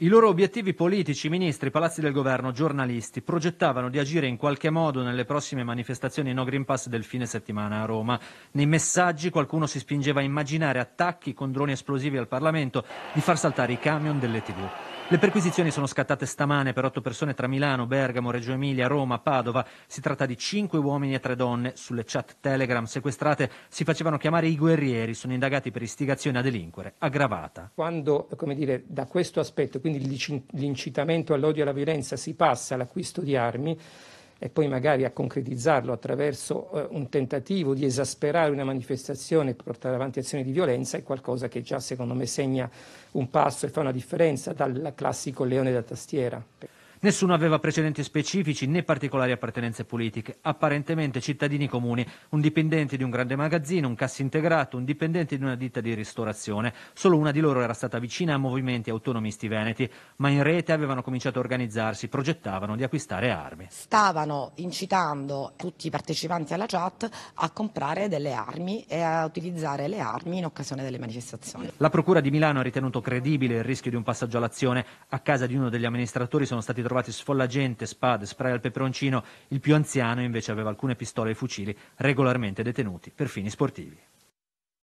I loro obiettivi politici, ministri, palazzi del governo, giornalisti, progettavano di agire in qualche modo nelle prossime manifestazioni No Green Pass del fine settimana a Roma. Nei messaggi qualcuno si spingeva a immaginare attacchi con droni esplosivi al Parlamento, di far saltare i camion delle tv. Le perquisizioni sono scattate stamane per otto persone tra Milano, Bergamo, Reggio Emilia, Roma, Padova. Si tratta di cinque uomini e tre donne. Sulle chat Telegram sequestrate si facevano chiamare i guerrieri, sono indagati per istigazione a delinquere aggravata. Quando, come dire, da questo aspetto, quindi l'incitamento all'odio e alla violenza, si passa all'acquisto di armi, e poi magari a concretizzarlo attraverso eh, un tentativo di esasperare una manifestazione e portare avanti azioni di violenza è qualcosa che già secondo me segna un passo e fa una differenza dal classico leone da tastiera. Nessuno aveva precedenti specifici né particolari appartenenze politiche, apparentemente cittadini comuni, un dipendente di un grande magazzino, un cassi integrato, un dipendente di una ditta di ristorazione. Solo una di loro era stata vicina a movimenti autonomisti veneti, ma in rete avevano cominciato a organizzarsi, progettavano di acquistare armi. Stavano incitando tutti i partecipanti alla chat a comprare delle armi e a utilizzare le armi in occasione delle manifestazioni. La Procura di Milano ha ritenuto credibile il rischio di un passaggio all'azione. A casa di uno degli amministratori sono stati trovati sfollagente, spade, spray al peperoncino. Il più anziano invece aveva alcune pistole e fucili regolarmente detenuti per fini sportivi.